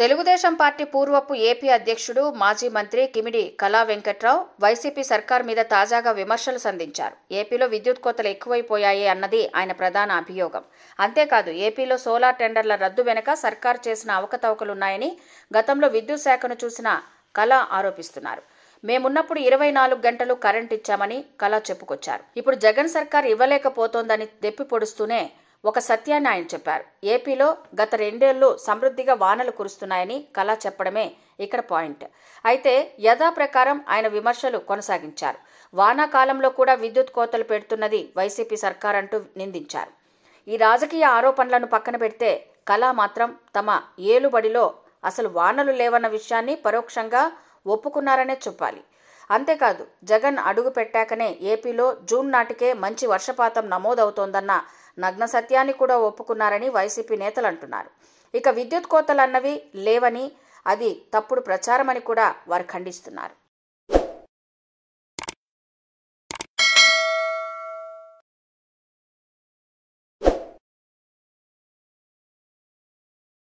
Telugu Desam party పూర్వపు AP అధ్యక్షుడు మాజీ మంత్రి కిమిడి కళా వెంకట్రావు వైసీపీ సర్కార్ మీద తాజాగా విమర్శలు సంధించారు ఏపీలో విద్యుత్ కోతలు ఎక్కువైపోయాయి అన్నది ఆయన ప్రధాన అభియోగం అంతేకాదు ఏపీలో సోలార్ టెండర్ల రద్దు వెనుక సర్కార్ చేసిన అవకతవకలున్నాయని గతంలో విద్యుత్ శాఖను చూసిన కళా ఆరోపిస్తున్నారు మేమున్నప్పుడు ఇరవై నాలుగు గంటలు కరెంట్ ఇచ్చామని కళ చెప్పుకొచ్చారు ఇప్పుడు జగన్ సర్కార్ ఇవ్వలేకపోతోందని దెప్పి పొడుస్తూనే ఒక సత్యాన్ని ఆయన చెప్పారు ఏపీలో గత రెండేళ్లు సమృద్ధిగా వానలు కురుస్తున్నాయని కళా చెప్పడమే ఇక్కడ పాయింట్ అయితే యథాప్రకారం ఆయన విమర్శలు కొనసాగించారు వానాకాలంలో కూడా విద్యుత్ కోతలు పెడుతున్నది వైసీపీ సర్కార్ అంటూ నిందించారు ఈ రాజకీయ ఆరోపణలను పక్కన పెడితే కళా మాత్రం తమ ఏలుబడిలో అసలు వానలు లేవన్న విషయాన్ని పరోక్షంగా ఒప్పుకున్నారనే చెప్పాలి అంతేకాదు జగన్ అడుగు పెట్టాకనే ఏపీలో జూన్ నాటికే మంచి వర్షపాతం నమోదవుతోందన్న నగ్న సత్యాన్ని కూడా ఒప్పుకున్నారని వైసీపీ నేతలు అంటున్నారు ఇక విద్యుత్ కోతలు అన్నవి లేవని అది తప్పుడు ప్రచారమని కూడా వారు ఖండిస్తున్నారు